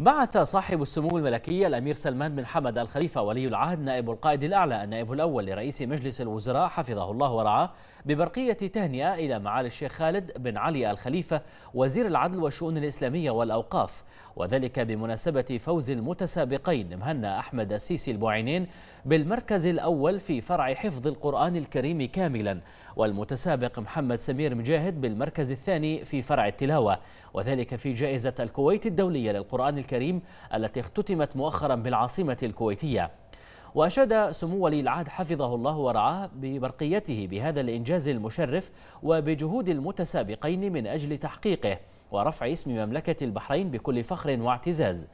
بعث صاحب السمو الملكي الأمير سلمان بن حمد الخليفة ولي العهد نائب القائد الأعلى النائب الأول لرئيس مجلس الوزراء حفظه الله ورعاه ببرقية تهنئة إلى معالي الشيخ خالد بن علي الخليفة وزير العدل والشؤون الإسلامية والأوقاف وذلك بمناسبة فوز المتسابقين مهنا أحمد السيسي البوعينين بالمركز الأول في فرع حفظ القرآن الكريم كاملا والمتسابق محمد سمير مجاهد بالمركز الثاني في فرع التلاوة وذلك في جائزة الكويت الدولية للقرآن الكريم التي اختتمت مؤخرا بالعاصمة الكويتية وأشاد سمو ولي العهد حفظه الله ورعاه ببرقيته بهذا الإنجاز المشرف وبجهود المتسابقين من أجل تحقيقه ورفع اسم مملكة البحرين بكل فخر واعتزاز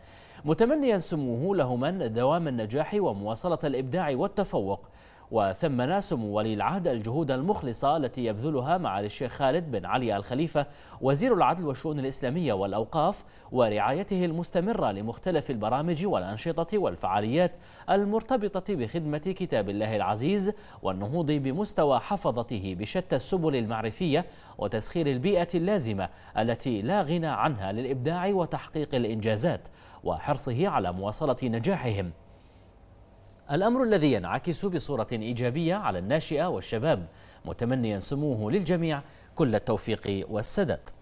متمنيا سموه لهما دوام النجاح ومواصلة الإبداع والتفوق وثمن سمو ولي العهد الجهود المخلصة التي يبذلها معالي الشيخ خالد بن علي الخليفة وزير العدل والشؤون الإسلامية والأوقاف ورعايته المستمرة لمختلف البرامج والأنشطة والفعاليات المرتبطة بخدمة كتاب الله العزيز والنهوض بمستوى حفظته بشتى السبل المعرفية وتسخير البيئة اللازمة التي لا غنى عنها للإبداع وتحقيق الإنجازات وحرصه على مواصلة نجاحهم الأمر الذي ينعكس بصورة إيجابية على الناشئة والشباب متمنيا سموه للجميع كل التوفيق والسدد